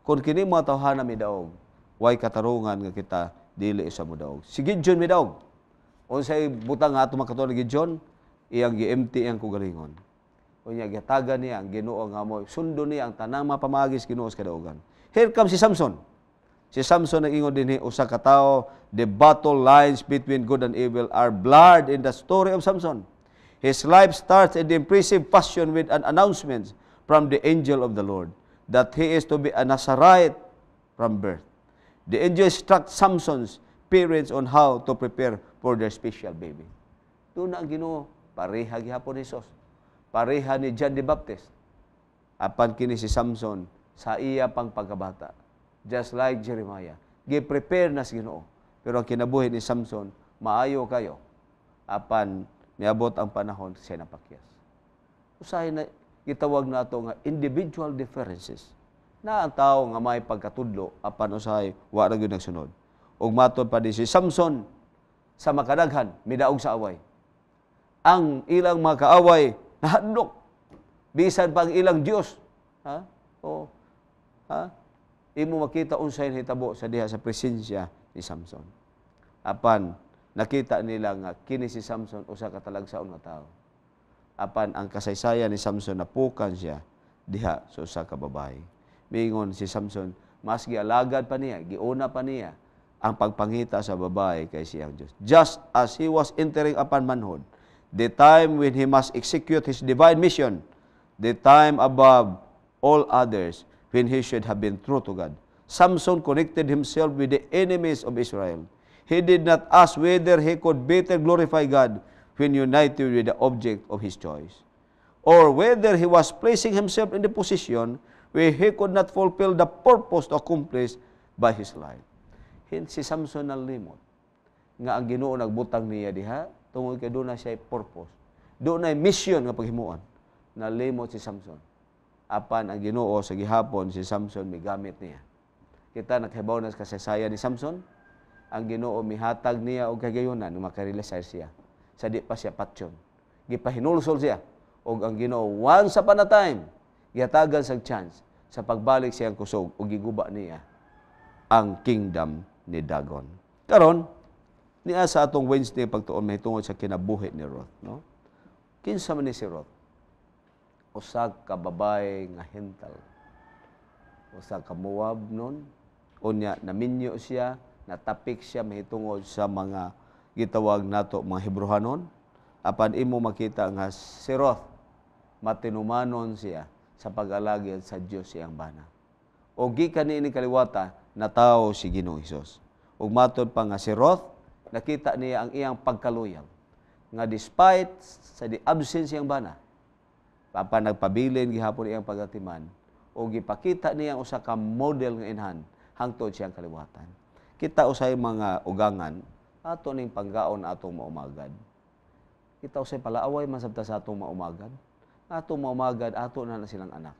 Kung kini mga tawhana mi daog, way katarungan nga kita dili isa mo daog. Si Gideon mi daog. Unsay butang ato makatuon Gideon, iyang giempty ang kugalingon. Unya gihatagan niya ang Ginoo nga mo, sundo niya ang tanang mapamagis Ginoo sa kadaugan. Here comes si Samson. Si Samson nagingon dinhi usa ka tawo, the battle lines between good and evil are blurred in the story of Samson. His life starts in the impressive passion with an announcement from the angel of the Lord that he is to be a Nazarite from birth. The angel instructs Samson's parents on how to prepare for their special baby. Doon na ang ginoo, pareha gihapon ni Jesus. Pareha ni John the Baptist. Apan kini si Samson sa iya pang pagkabata just like Jeremiah. Gi-prepare na si Ginoo. Pero ang kinabuhi ni Samson, maayo kayo apan miabot ang panahon siya napakyas. Usahay na gitawag nato nga individual differences na ang tao nga may pagkatudlo apan usahay wala ra gyud nagsunod. Ug matod pa di si Samson sa makadaghan midaog sa away. Ang ilang mga kaaway nahadlok bisan pang ilang Dios. Ha? O ha? imo makita unsay hitabo sa diha sa presensya ni Samson. Apan nakita nila nga kini si Samson usa ka talagsaon nga tawo. Apan ang kasaysayan ni Samson napukan siya diha sa usa ka babaye. Mingon si Samson mas gialagad pa niya, giuna pa niya ang pagpangita sa babae kay siyang Diyos. Just as he was entering upon manhood, the time when he must execute his divine mission, the time above all others, when he should have been true to God. Samson connected himself with the enemies of Israel. He did not ask whether he could better glorify God when united with the object of his choice, or whether he was placing himself in the position where he could not fulfill the purpose accomplished by his life. Hence, si Samson nalimot nga ang ginoo nagbutang niya diha, tungod kay doon na siya purpose. Doon na mission nga paghimuan. Nalimot si Samson apan ang Ginoo sa gihapon si Samson migamit niya. Kita nakahibaw na kasaysayan ni Samson, ang Ginoo mihatag niya og kagayunan ug makarealize siya. Sa di pa siya patyon. Gipahinulsol siya og ang Ginoo once upon a time gihatagan sang chance sa pagbalik siyang kusog og giguba niya ang kingdom ni Dagon. Karon, niya sa atong Wednesday pagtuon mahitungod sa kinabuhi ni Ruth, no? Kinsa man ni si Ruth? usa ka babae nga hental. Usa ka Moab noon. Unya naminyo siya, natapik siya mahitungod sa mga gitawag nato mga Hebrohanon. Apan imo makita nga si Roth matinumanon siya sa pag-alagyan sa Dios iyang bana. O gikan ni kaliwata na tao si Ginoo Hesus. Ug matod pa nga si Roth nakita niya ang iyang pagkaluyag nga despite sa the absence yang bana, pa nagpabilin gihapon iyang pagatiman o gipakita niya usa ka model nga inhan hangtod siyang kaliwatan. Kita usay mga ugangan ato ning panggaon atong maumagad. Kita usay palaaway man sabta sa atong maumagad. Ato maumagad ato na, na silang anak.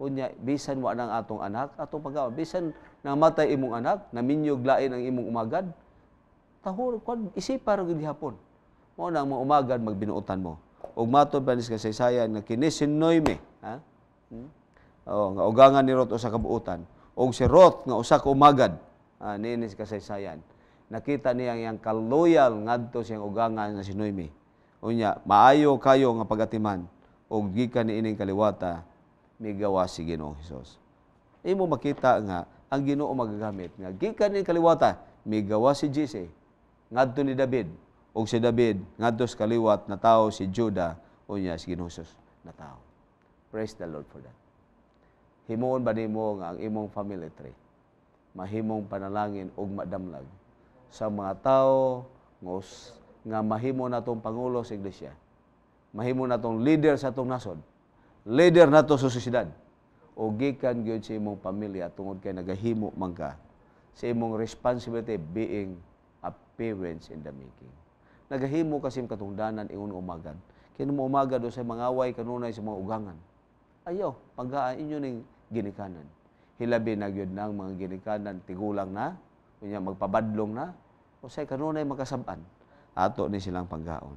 Unya bisan wa nang atong anak, atong panggaon bisan namatay imong anak, naminyog lain ang imong umagad. Tahor kon isip para gihapon. Mo nang maumagad magbinuotan mo ug matod pa sa kasaysayan nga kini si Noemi, ha? Hmm? Oh, nga ugangan ni Roth usa ka buutan ug si Roth nga usa ka umagad ah, ni sa kasaysayan. Nakita niya ang kaloyal ngadto sa ugangan nga si Noime. Unya, maayo kayo nga pagatiman ug gikan ining kaliwata migawa si Ginoong Hesus. Imo makita nga ang Ginoo magagamit nga gikan ni kaliwata migawa si Jesus ngadto ni David ug si David ngadto kaliwat na tao si Juda unya si ginusos na tao. Praise the Lord for that. Himuon ba nimo ang imong family tree mahimong panalangin og madamlag sa mga tao ngos nga mahimo natong pangulo sa iglesia. Mahimo natong leader sa atong nasod. Leader nato sa susidad. O gikan gyud sa imong pamilya tungod kay nagahimo man sa imong responsibility being a parents in the making nagahimo kasim katungdanan ingon umagan kini mo umaga do sa mga away kanunay sa mga ugangan ayaw paghaan inyo ning ginikanan hilabi na gyud nang mga ginikanan tigulang na kunya magpabadlong na o sa kanunay makasab ato ni silang panggaon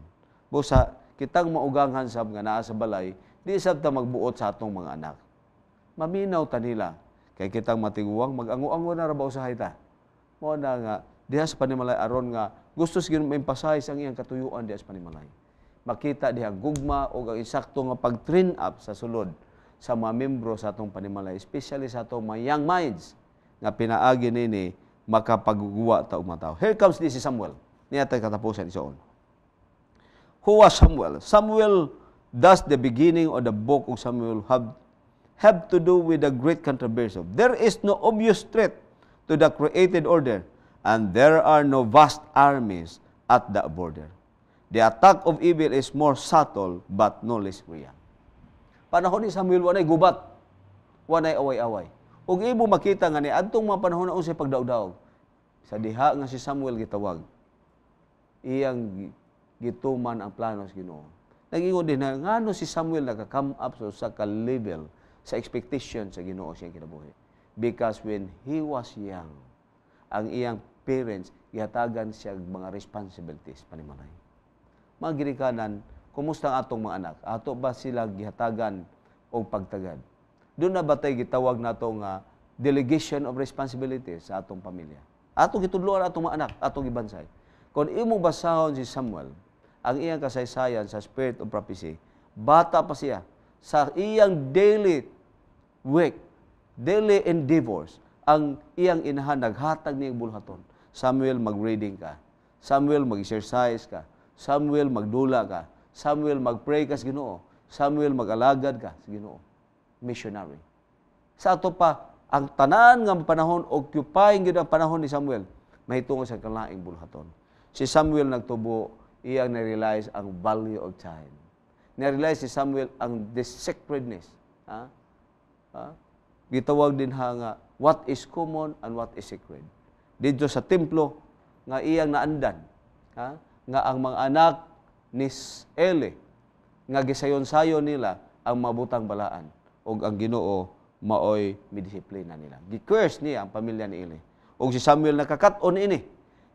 busa kitang maugangan sab nga naa sa balay di sab ta magbuot sa atong mga anak maminaw ta nila kay kitang matiguwang magango-ango na rabaw sa hayta mo na nga dihas pa ni malay aron nga gusto siguro ma-emphasize ang iyang katuyuan di sa panimalay. Makita ang gugma o ang insakto nga pag-train up sa sulod sa mga membro sa atong panimalay, especially sa atong mga young minds nga pinaagi nini makapaguguwa ta og mataw. Here comes this si Samuel. Niya tay katapusan isoon. Who was Samuel? Samuel does the beginning of the book of Samuel have have to do with the great controversy. There is no obvious threat to the created order and there are no vast armies at the border. The attack of evil is more subtle but no less real. Panahon ni Samuel, wanay gubat, wanay away-away. Ug ibo makita nga ni adtong mga panahon na unsay pagdaog-daog. Sa diha nga si Samuel gitawag, iyang gituman ang plano sa Ginoo. Nagingon din na ngano si Samuel nagaka come up so sa ka level sa expectation sa Ginoo siya kinabuhi. Because when he was young, ang iyang parents, ihatagan siya mga responsibilities panimalay. Mga ginikanan, kumusta ang atong mga anak? Ato ba sila gihatagan o pagtagad? Doon na ba tayo gitawag na ito nga ah, delegation of responsibilities sa atong pamilya? Ato gitudloan atong mga anak, atong gibansay. Kung imong basahon si Samuel, ang iyang kasaysayan sa spirit of prophecy, bata pa siya sa iyang daily work, daily endeavors, ang iyang inahan naghatag niyang bulhaton Samuel, mag-reading ka. Samuel, mag-exercise ka. Samuel, magdula ka. Samuel, mag-pray ka sa Ginoo. Samuel, mag-alagad ka sa Ginoo. Missionary. Sa ato pa, ang tanan ng panahon, occupying gid ang panahon ni Samuel, mahitungo sa kalaing bulhaton. Si Samuel nagtubo, iyang na-realize ang value of time. Na-realize si Samuel ang the sacredness. Ha? Ha? Gitawag din ha nga, what is common and what is sacred didto sa templo nga iyang naandan ha? nga ang mga anak ni Eli nga gisayon sayo nila ang mabutang balaan ug ang Ginoo maoy midisiplina nila. Gi-curse niya ang pamilya ni Eli. Ug si Samuel nakakaton ini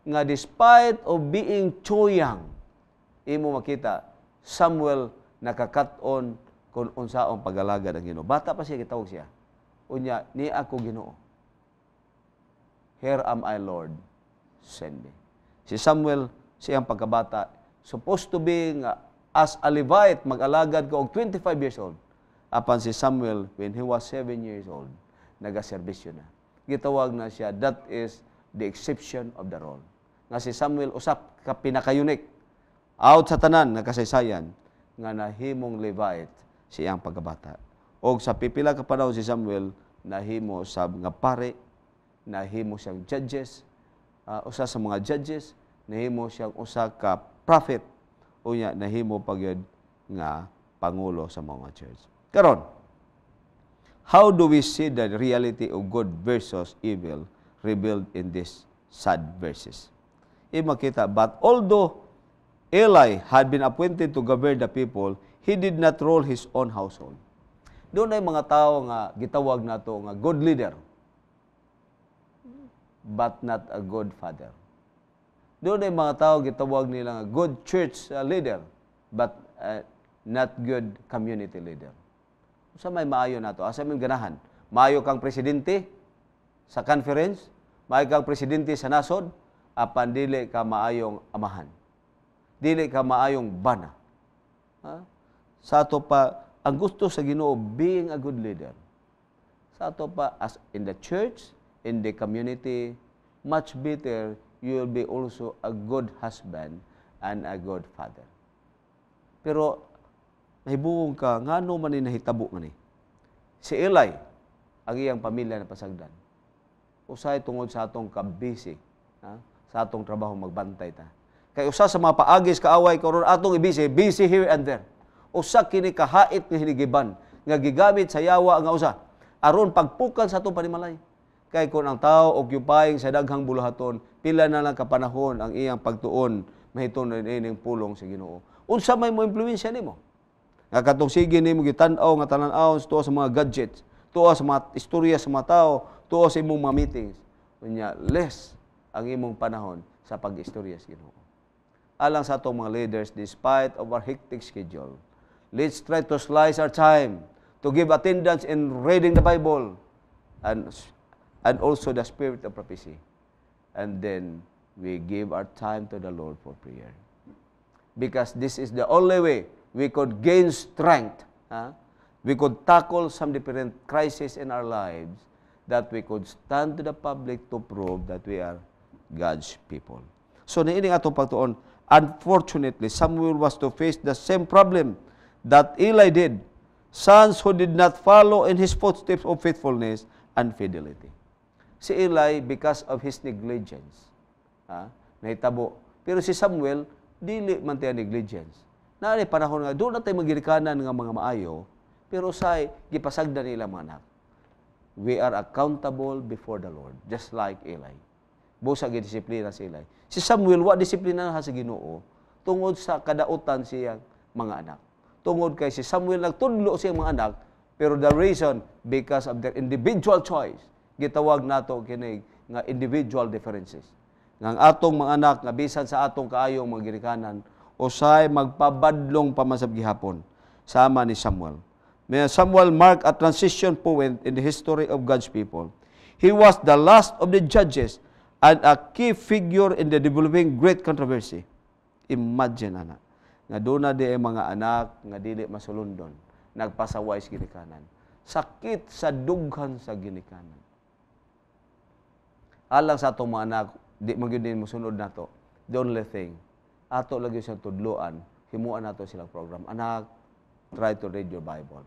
nga despite of being choyang imo makita Samuel nakakaton on kung unsaon pagalaga ng Ginoo. Bata pa siya gitawag siya. Unya ni ako Ginoo. Here am I, Lord. Send me. Si Samuel, siyang pagkabata, supposed to be nga, as a Levite, mag-alagad ko og 25 years old. Apan si Samuel, when he was 7 years old, nagaserbisyo na. Gitawag na siya, that is the exception of the role. Nga si Samuel, usap ka pinakayunik. Out sa tanan, nakasaysayan, nga nahimong Levite siyang pagkabata. O sa pipila ka panahon si Samuel, nahimo sab nga pare nahimo siyang judges, uh, usa sa mga judges, nahimo siyang usa ka prophet, unya nahimo pagyod nga pangulo sa mga church. Karon, how do we see the reality of good versus evil revealed in this sad verses? I makita, but although Eli had been appointed to govern the people, he did not rule his own household. Doon ay mga tao nga gitawag nato nga good leader but not a good father. Doon ay mga tao gitawag nilang good church uh, leader but uh, not good community leader. Sa may maayo na to, asa may ganahan. Maayo kang presidente sa conference, maayo kang presidente sa nasod, apan dili ka maayong amahan. Dili ka maayong bana. Ha? Sa ato pa, ang gusto sa Ginoo being a good leader. Sa ato pa as in the church, in the community, much better you will be also a good husband and a good father. Pero nahibuong ka, nga man ni nahitabo man ni. Si Eli, ang iyang pamilya na pasagdan. Usay tungod sa atong kabisi, ha? sa atong trabaho magbantay ta. Kay usa sa mga paagis kaaway karon atong ibisi, busy here and there. Usa kini kahait nga hinigiban nga gigamit sa yawa nga usa aron pagpukan sa atong panimalay. Kay kung ang tao occupying sa daghang buluhaton, pila na lang kapanahon ang iyang pagtuon, mahiton na ining pulong sa Ginoo. Unsa may mo impluwensya nimo? Nga katong sige nimo gitan-aw nga tanan-aw tuo sa mga gadgets, tuo sa mga istorya sa mga tao, tuo sa imong mga meetings. Unya less ang imong panahon sa pag-istorya sa Ginoo. Alang sa atong mga leaders despite of our hectic schedule, let's try to slice our time to give attendance in reading the Bible and and also the spirit of prophecy. And then we give our time to the Lord for prayer. Because this is the only way we could gain strength. Huh? We could tackle some different crises in our lives that we could stand to the public to prove that we are God's people. So, niining ato pagtuon, unfortunately, Samuel was to face the same problem that Eli did. Sons who did not follow in his footsteps of faithfulness and fidelity. si Eli because of his negligence. Ha? Naitabo. Pero si Samuel, dili man tayo negligence. Naari panahon nga, doon na tayo magirikanan ng mga maayo, pero say, gipasagda nila mga anak. We are accountable before the Lord, just like Eli. Busa gidisiplina si Eli. Si Samuel, wa disiplina na sa ginoo, tungod sa kadautan siyang mga anak. Tungod kay si Samuel, nagtudlo siyang mga anak, pero the reason, because of their individual choice gitawag nato kini nga individual differences. Nga atong mga anak nga bisan sa atong kaayong mga ginikanan usay magpabadlong pamasab gihapon sama ni Samuel. May Samuel mark a transition point in the history of God's people. He was the last of the judges and a key figure in the developing great controversy. Imagine anak, nga doon na di mga anak nga dili masulundon, nagpasaway sa ginikanan. Sakit sa dughan sa ginikanan alang sa atong mga anak di magyud din mosunod nato the only thing ato lagi sa tudloan himuan nato silang program anak try to read your bible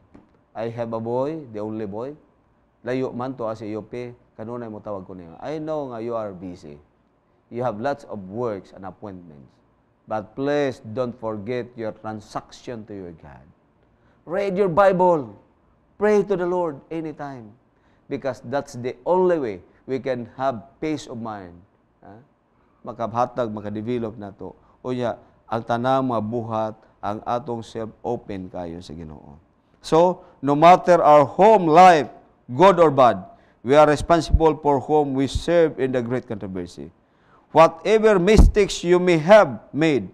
i have a boy the only boy layo man to as ah, iyo UP kanunay mo tawag ko niya i know nga you are busy you have lots of works and appointments but please don't forget your transaction to your god read your bible pray to the lord anytime because that's the only way we can have peace of mind. Ha? Ah? Makabatag, makadevelop na to. O ya, ang tanang mga buhat, ang atong self-open kayo sa ginoo. So, no matter our home life, good or bad, we are responsible for whom we serve in the great controversy. Whatever mistakes you may have made,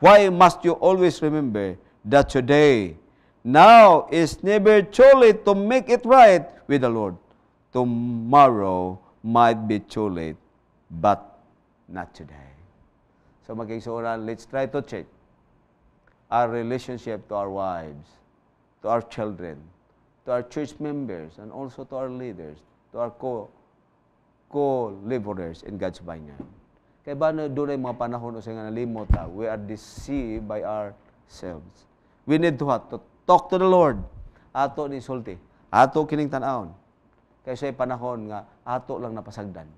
why must you always remember that today, now is never too late to make it right with the Lord. Tomorrow might be too late, but not today. So magkaisura, let's try to check our relationship to our wives, to our children, to our church members, and also to our leaders, to our co co-laborers in God's vineyard. Kaya ba na doon ay mga panahon o sa nga nalimot, we are deceived by ourselves. We need to, to talk to the Lord. Ato ni sulti. Ato kining tanawon kaysa panahon nga ato lang napasagdan.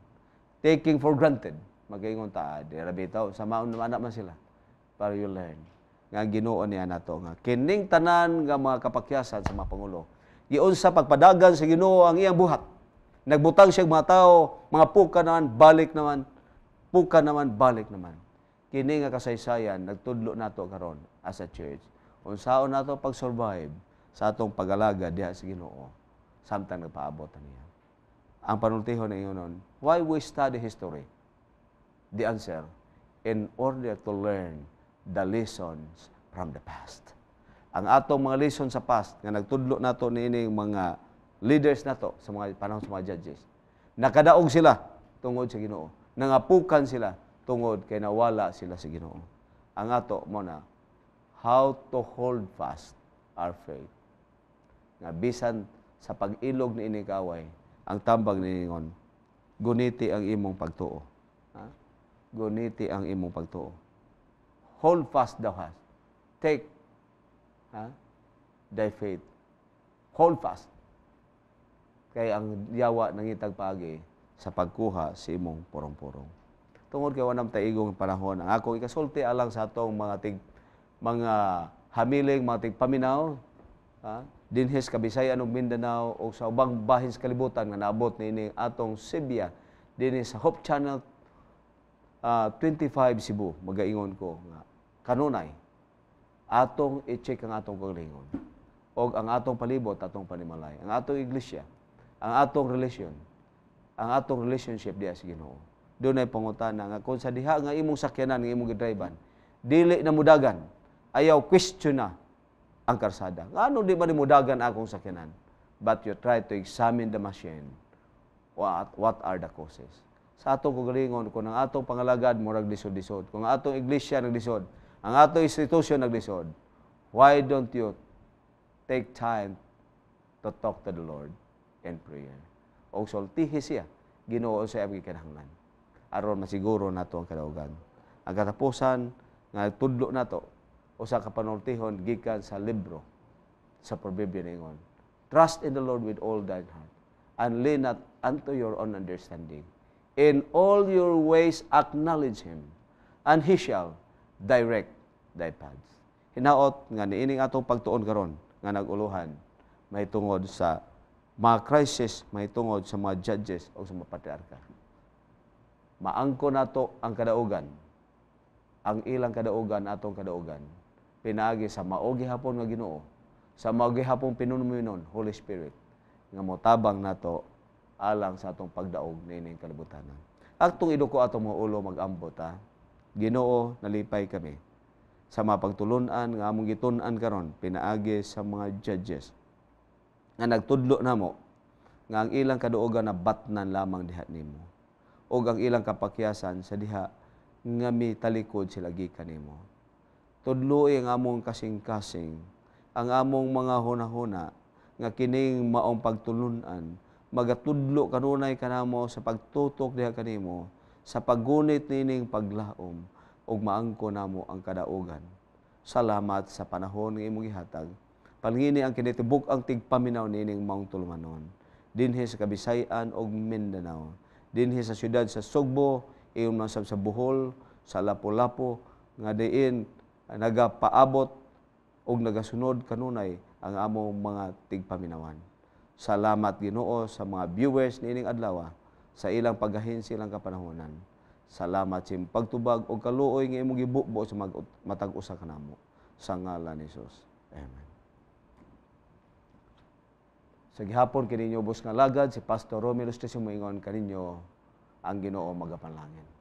Taking for granted, magaingon ta, ah, dira bitaw, samaon naman man sila para you learn. Nga Ginoo niya nato nga kining tanan nga mga kapakyasan sa mga pangulo. Giun sa pagpadagan sa Ginoo ang iyang buhat. Nagbutang siya mga tao, mga puka naman, balik naman, puka naman, balik naman. Kini nga kasaysayan nagtudlo nato karon as a church. Unsaon nato pag-survive sa atong pagalaga diha sa Ginoo. Samtang nagpaabot na ano niya. Ang panultiho na iyon nun, why we study history? The answer, in order to learn the lessons from the past. Ang atong mga lessons sa past, nga nagtudlo nato ni ining mga leaders nato sa mga panahon sa mga judges, nakadaog sila tungod sa Ginoo. Nangapukan sila tungod kay nawala sila sa Ginoo. Ang ato mo na, how to hold fast our faith. Nga bisan sa pag-ilog ni inikaway, ang tambag ni ningon, guniti ang imong pagtuo. Ha? Guniti ang imong pagtuo. Hold fast thou hast. Take ha? thy faith. Hold fast. Kaya ang yawa nangitag pagi sa pagkuha sa si imong purong-purong. Tungod kay wanam taigong panahon, ang ako ikasulti alang sa atong mga tig, mga hamiling, mga tigpaminaw, ha? dinhes Kabisayan ug Mindanao ug sa ubang bahin sa kalibutan nga naabot niining atong Sibya dinhi sa Hope Channel uh, ah, 25 Cebu magaingon ko nga kanunay atong i-check ang atong paglingon og ang atong palibot atong panimalay ang atong iglesia ang atong relasyon ang atong relationship diha sa Ginoo doon ay pangutana nga kung sa diha nga imong sakyanan nga imong gidriban dili na mudagan ayaw question na ang karsada. Ano di ba nimudagan akong sakinan? But you try to examine the machine. What, what are the causes? Sa ato ko galingon, kung ang atong pangalagad, murag disod-disod. Kung ang atong iglesia nagdisod, ang atong institution nagdisod, why don't you take time to talk to the Lord in prayer? O sultihi siya, ginoo sa abig kanahanglan. Aron masiguro nato ang kadaugan. Ang katapusan, nga tudlo nato, usa ka panultihon gikan sa libro sa proverbio ningon. Trust in the Lord with all thine heart and lean not unto your own understanding. In all your ways acknowledge him and he shall direct thy paths. Hinaot nga niining atong pagtuon karon nga naguluhan may tungod sa mga crisis may tungod sa mga judges o sa mga patriarka. Maangko nato ang kadaugan, ang ilang kadaugan atong kadaugan pinaagi sa maogi hapon nga Ginoo sa maogi hapon pinunumyon Holy Spirit nga motabang nato alang sa atong pagdaog na ining kalibutanan aktong iduko atong mga ulo magambot ha Ginoo nalipay kami sa mga pagtulunan nga among gitun-an karon pinaagi sa mga judges nga nagtudlo namo nga ang ilang kaduogan na batnan lamang diha nimo ug ang ilang kapakyasan sa diha nga mitalikod sila gikan nimo Tudloy ang among kasing-kasing, ang among mga hunahuna, nga kining maong pagtulunan, magatudlo kanunay kanamo sa pagtutok diha kanimo, sa paggunit nining paglaom, ug maangko namo ang kadaugan. Salamat sa panahon nga imong gihatag. Palngini ang kinitibuk ang tigpaminaw nining maong tulumanon. Dinhi sa Kabisayan ug Mindanao, dinhi sa siyudad sa Sugbo, iyon man sa Bohol, sa Lapu-Lapu, nga diin nagapaabot og nagasunod kanunay ang among mga tigpaminawan. Salamat Ginoo sa mga viewers niining Adlawa ah, sa ilang paghahin silang kapanahonan. Salamat sa pagtubag og kaluoy nga imong gibubo sa matag usa kanamo sa ngalan ni Jesus. Amen. Sa gihapon kininyo ubos nga lagad si Pastor Romero Station moingon kaninyo ang Ginoo magapanlangin.